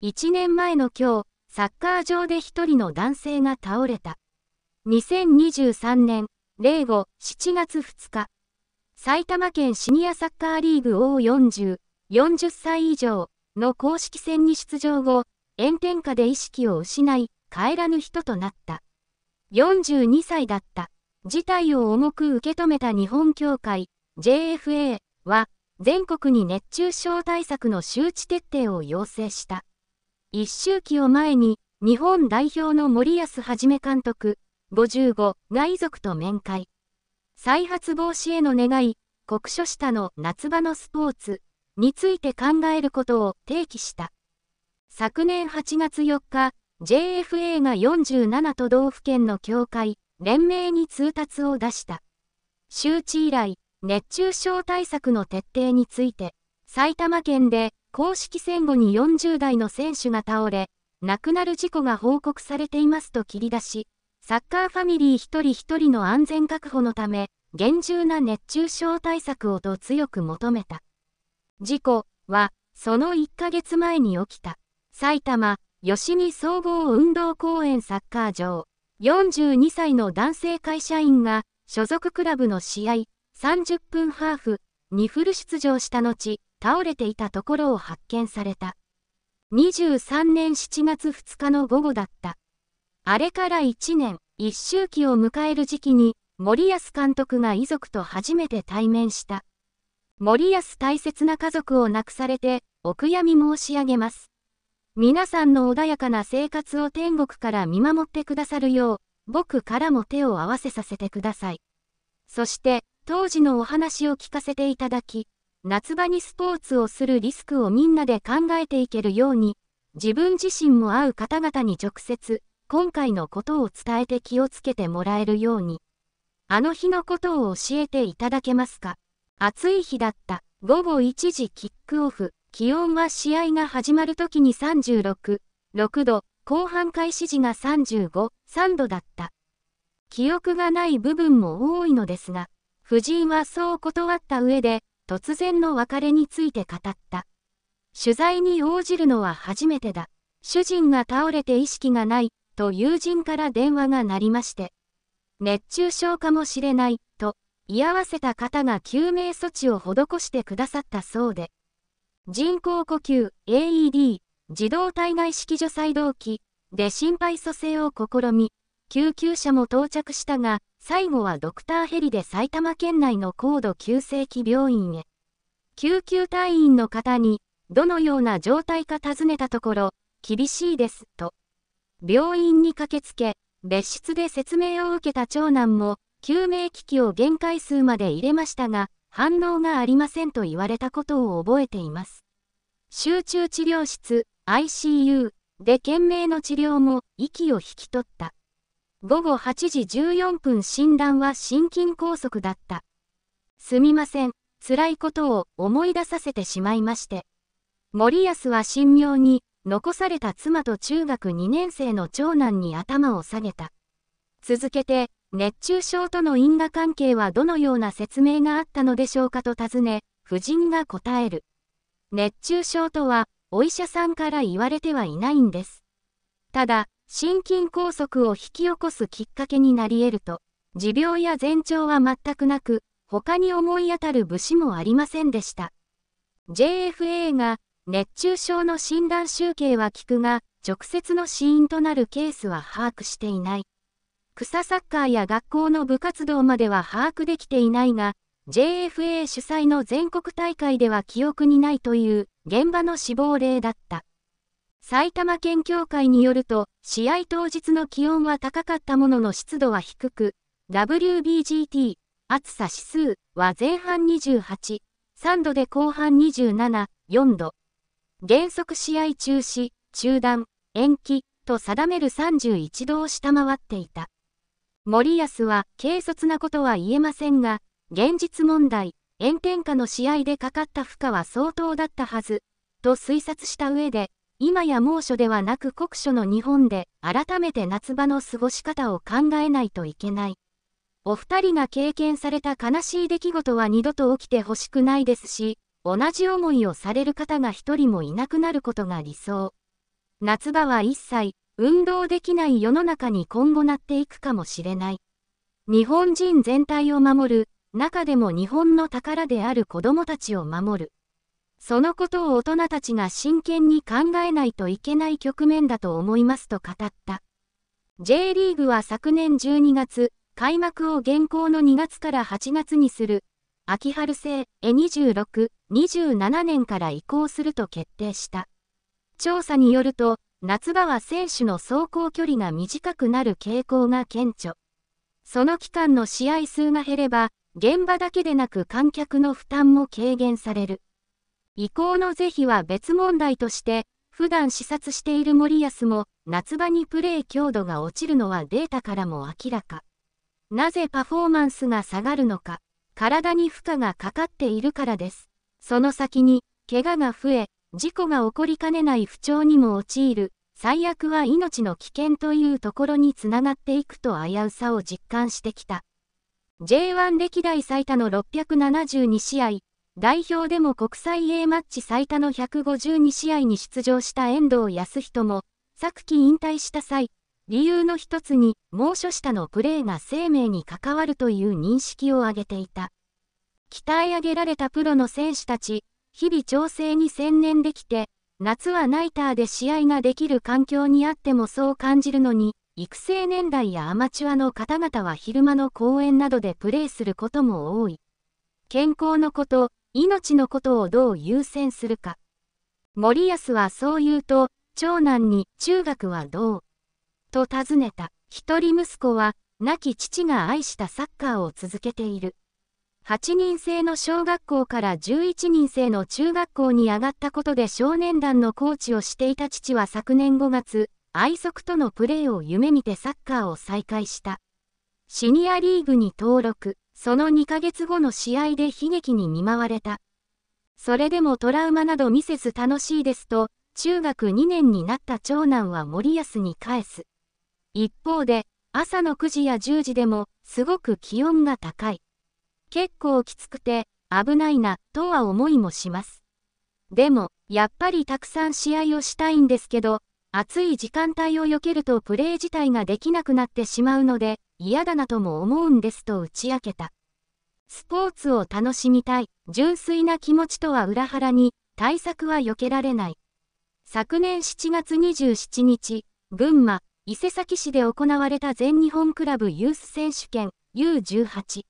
1年前の今日、サッカー場で1人の男性が倒れた。2023年、0後7月2日。埼玉県シニアサッカーリーグ O40、40歳以上の公式戦に出場後、炎天下で意識を失い、帰らぬ人となった。42歳だった。事態を重く受け止めた日本協会、JFA は、全国に熱中症対策の周知徹底を要請した。一周期を前に、日本代表の森保一監督、55が遺族と面会。再発防止への願い、国書下の夏場のスポーツについて考えることを提起した。昨年8月4日、JFA が47都道府県の協会、連盟に通達を出した。周知以来、熱中症対策の徹底について、埼玉県で公式戦後に40代の選手が倒れ、亡くなる事故が報告されていますと切り出し、サッカーファミリー一人一人の安全確保のため、厳重な熱中症対策をと強く求めた。事故は、その1ヶ月前に起きた、埼玉、吉見総合運動公園サッカー場、42歳の男性会社員が、所属クラブの試合、30分ハーフにフル出場した後、倒れていたところを発見された。23年7月2日の午後だった。あれから1年、一周期を迎える時期に、森保監督が遺族と初めて対面した。森保大切な家族を亡くされて、お悔やみ申し上げます。皆さんの穏やかな生活を天国から見守ってくださるよう、僕からも手を合わせさせてください。そして、当時のお話を聞かせていただき、夏場にスポーツをするリスクをみんなで考えていけるように、自分自身も会う方々に直接、今回のことを伝えて気をつけてもらえるように、あの日のことを教えていただけますか。暑い日だった。午後1時キックオフ。気温は試合が始まるときに36、6度、後半開始時が35、3度だった。記憶がない部分も多いのですが、夫人はそう断った上で、突然の別れについて語った。取材に応じるのは初めてだ。主人が倒れて意識がない、と友人から電話が鳴りまして。熱中症かもしれない、と、居合わせた方が救命措置を施してくださったそうで。人工呼吸、AED、自動体外式除細動器で心肺蘇生を試み、救急車も到着したが、最後はドクターヘリで埼玉県内の高度急性期病院へ。救急隊員の方に、どのような状態か尋ねたところ、厳しいです、と。病院に駆けつけ、別室で説明を受けた長男も、救命機器を限界数まで入れましたが、反応がありませんと言われたことを覚えています。集中治療室、ICU で懸命の治療も息を引き取った。午後8時14分診断は心筋梗塞だった。すみません、辛いことを思い出させてしまいまして。森安は神妙に、残された妻と中学2年生の長男に頭を下げた。続けて、熱中症との因果関係はどのような説明があったのでしょうかと尋ね、夫人が答える。熱中症とは、お医者さんから言われてはいないんです。ただ、心筋梗塞を引き起こすきっかけになり得ると、持病や前兆は全くなく、他に思い当たる武士もありませんでした。JFA が熱中症の診断集計は聞くが、直接の死因となるケースは把握していない。草サッカーや学校の部活動までは把握できていないが、JFA 主催の全国大会では記憶にないという現場の死亡例だった。埼玉県協会によると、試合当日の気温は高かったものの湿度は低く、WBGT、暑さ指数は前半28、3度で後半27、4度。原則試合中止、中断、延期と定める31度を下回っていた。森保は軽率なことは言えませんが、現実問題、炎天下の試合でかかった負荷は相当だったはず、と推察した上で、今や猛暑ではなく酷暑の日本で改めて夏場の過ごし方を考えないといけない。お二人が経験された悲しい出来事は二度と起きてほしくないですし、同じ思いをされる方が一人もいなくなることが理想。夏場は一切運動できない世の中に今後なっていくかもしれない。日本人全体を守る、中でも日本の宝である子供たちを守る。そのことを大人たちが真剣に考えないといけない局面だと思いますと語った。J リーグは昨年12月、開幕を現行の2月から8月にする、秋春制 a 2 6 27年から移行すると決定した。調査によると、夏場は選手の走行距離が短くなる傾向が顕著。その期間の試合数が減れば、現場だけでなく観客の負担も軽減される。移行の是非は別問題として、普段視察している森保も、夏場にプレー強度が落ちるのはデータからも明らか。なぜパフォーマンスが下がるのか、体に負荷がかかっているからです。その先に、怪我が増え、事故が起こりかねない不調にも陥る、最悪は命の危険というところにつながっていくと危うさを実感してきた。J1 歴代最多の672試合、代表でも国際 A マッチ最多の152試合に出場した遠藤康人も、昨季引退した際、理由の一つに猛暑下のプレーが生命に関わるという認識を挙げていた。鍛え上げられたプロの選手たち、日々調整に専念できて、夏はナイターで試合ができる環境にあってもそう感じるのに、育成年代やアマチュアの方々は昼間の公演などでプレーすることも多い。健康のこと、命のことをどう優先するか。森安はそう言うと、長男に中学はどうと尋ねた。一人息子は、亡き父が愛したサッカーを続けている。8人制の小学校から11人制の中学校に上がったことで少年団のコーチをしていた父は昨年5月、愛足とのプレーを夢見てサッカーを再開した。シニアリーグに登録。その2ヶ月後の試合で悲劇に見舞われた。それでもトラウマなど見せず楽しいですと、中学2年になった長男は森安に返す。一方で、朝の9時や10時でも、すごく気温が高い。結構きつくて、危ないな、とは思いもします。でも、やっぱりたくさん試合をしたいんですけど、暑い時間帯を避けるとプレー自体ができなくなってしまうので、嫌だなとも思うんですと打ち明けた。スポーツを楽しみたい、純粋な気持ちとは裏腹に、対策は避けられない。昨年7月27日、群馬、伊勢崎市で行われた全日本クラブユース選手権 U18。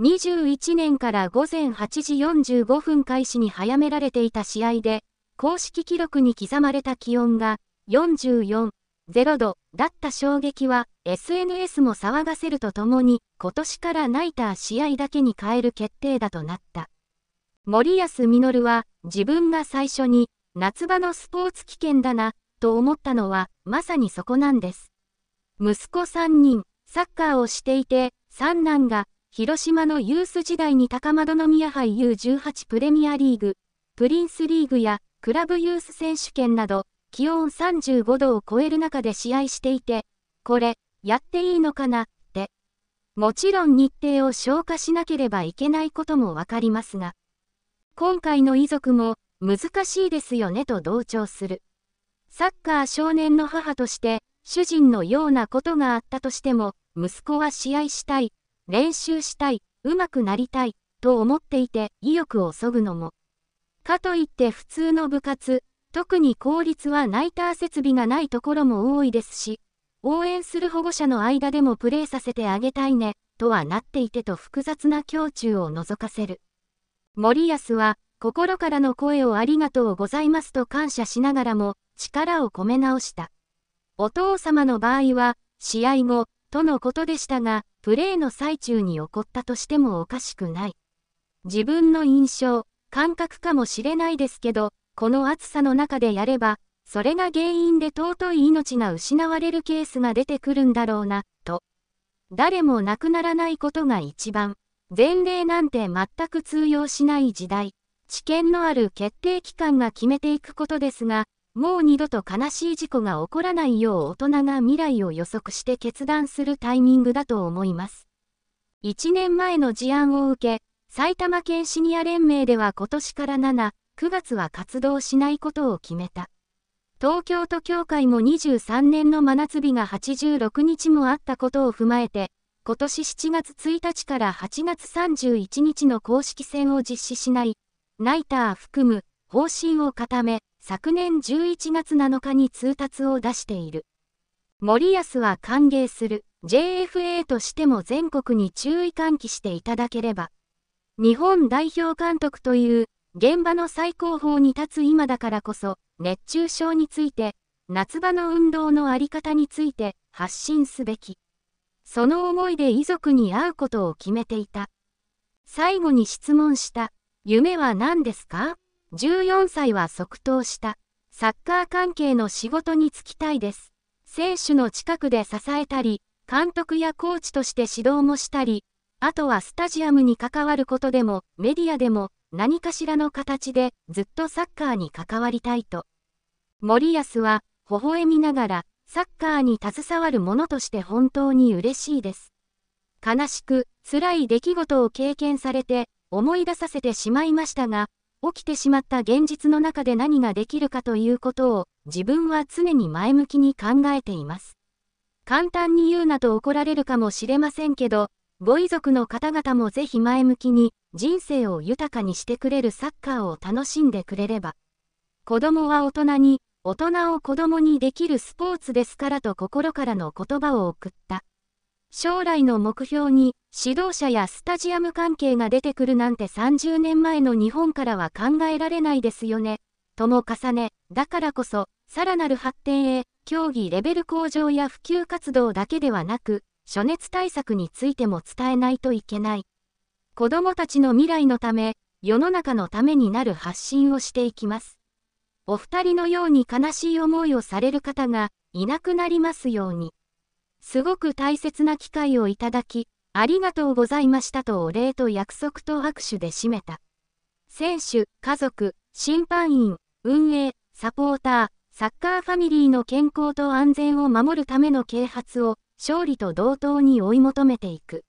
21年から午前8時45分開始に早められていた試合で、公式記録に刻まれた気温が44.0度だった衝撃は SNS も騒がせるとともに今年からナイター試合だけに変える決定だとなった。森保稔は自分が最初に夏場のスポーツ危険だなと思ったのはまさにそこなんです。息子3人、サッカーをしていて、三男が広島のユース時代に高円宮杯 U18 プレミアリーグ、プリンスリーグやクラブユース選手権など気温35度を超える中で試合していて、これ、やっていいのかなって。もちろん日程を消化しなければいけないこともわかりますが、今回の遺族も難しいですよねと同調する。サッカー少年の母として、主人のようなことがあったとしても、息子は試合したい、練習したい、うまくなりたい、と思っていて意欲をそぐのも。かといって普通の部活、特に公立はナイター設備がないところも多いですし、応援する保護者の間でもプレーさせてあげたいね、とはなっていてと複雑な胸中を覗かせる。森安は、心からの声をありがとうございますと感謝しながらも、力を込め直した。お父様の場合は、試合後、とのことでしたが、プレーの最中に起こったとしてもおかしくない。自分の印象、感覚かもしれないですけど、この暑さの中でやれば、それが原因で尊い命が失われるケースが出てくるんだろうな、と。誰も亡くならないことが一番、前例なんて全く通用しない時代、知見のある決定機関が決めていくことですが、もう二度と悲しい事故が起こらないよう大人が未来を予測して決断するタイミングだと思います。1年前の事案を受け、埼玉県シニア連盟では今年から7、9月は活動しないことを決めた。東京都協会も23年の真夏日が86日もあったことを踏まえて、今年7月1日から8月31日の公式戦を実施しない、ナイター含む方針を固め、昨年11月7日に通達を出している。森保は歓迎する、JFA としても全国に注意喚起していただければ、日本代表監督という現場の最高峰に立つ今だからこそ、熱中症について、夏場の運動のあり方について発信すべき。その思いで遺族に会うことを決めていた。最後に質問した。夢は何ですか ?14 歳は即答した。サッカー関係の仕事に就きたいです。選手の近くで支えたり、監督やコーチとして指導もしたり、あとはスタジアムに関わることでも、メディアでも、何かしらの形でずっとサッカーに関わりたいと。森保は微笑みながらサッカーに携わる者として本当に嬉しいです。悲しく辛い出来事を経験されて思い出させてしまいましたが、起きてしまった現実の中で何ができるかということを自分は常に前向きに考えています。簡単に言うなと怒られるかもしれませんけど、ボイ族の方々もぜひ前向きに人生を豊かにしてくれるサッカーを楽しんでくれれば。子供は大人に、大人を子供にできるスポーツですからと心からの言葉を送った。将来の目標に指導者やスタジアム関係が出てくるなんて30年前の日本からは考えられないですよね。とも重ね、だからこそ、さらなる発展へ、競技レベル向上や普及活動だけではなく、暑熱対策についても伝えないといけない。子どもたちの未来のため、世の中のためになる発信をしていきます。お二人のように悲しい思いをされる方がいなくなりますように。すごく大切な機会をいただき、ありがとうございましたとお礼と約束と拍手で締めた。選手、家族、審判員、運営、サポーター、サッカーファミリーの健康と安全を守るための啓発を勝利と同等に追い求めていく。